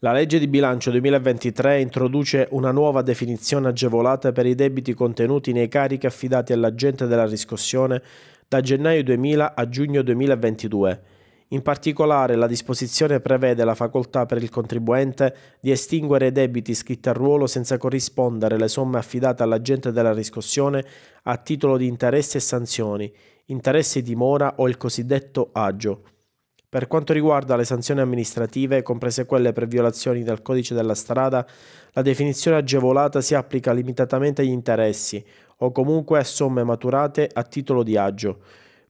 La legge di bilancio 2023 introduce una nuova definizione agevolata per i debiti contenuti nei carichi affidati all'agente della riscossione da gennaio 2000 a giugno 2022. In particolare la disposizione prevede la facoltà per il contribuente di estinguere i debiti scritti a ruolo senza corrispondere le somme affidate all'agente della riscossione a titolo di interessi e sanzioni, interessi di mora o il cosiddetto agio. Per quanto riguarda le sanzioni amministrative, comprese quelle per violazioni del codice della strada, la definizione agevolata si applica limitatamente agli interessi o comunque a somme maturate a titolo di agio.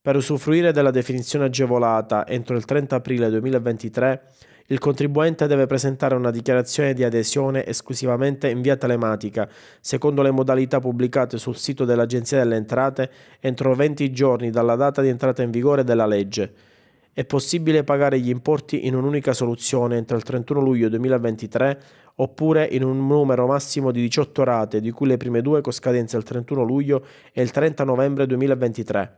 Per usufruire della definizione agevolata entro il 30 aprile 2023, il contribuente deve presentare una dichiarazione di adesione esclusivamente in via telematica, secondo le modalità pubblicate sul sito dell'Agenzia delle Entrate, entro 20 giorni dalla data di entrata in vigore della legge. È possibile pagare gli importi in un'unica soluzione entro il 31 luglio 2023 oppure in un numero massimo di 18 rate, di cui le prime due con scadenza il 31 luglio e il 30 novembre 2023.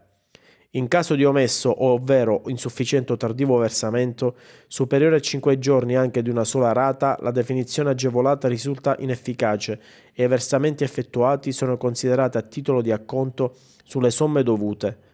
In caso di omesso, ovvero insufficiente o tardivo versamento, superiore a 5 giorni anche di una sola rata, la definizione agevolata risulta inefficace e i versamenti effettuati sono considerati a titolo di acconto sulle somme dovute.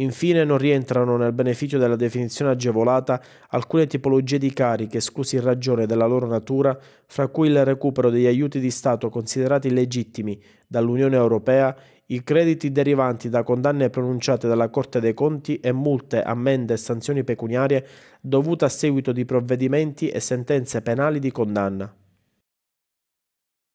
Infine non rientrano nel beneficio della definizione agevolata alcune tipologie di cariche esclusi in ragione della loro natura, fra cui il recupero degli aiuti di Stato considerati legittimi dall'Unione Europea, i crediti derivanti da condanne pronunciate dalla Corte dei Conti e multe, ammende e sanzioni pecuniarie dovute a seguito di provvedimenti e sentenze penali di condanna.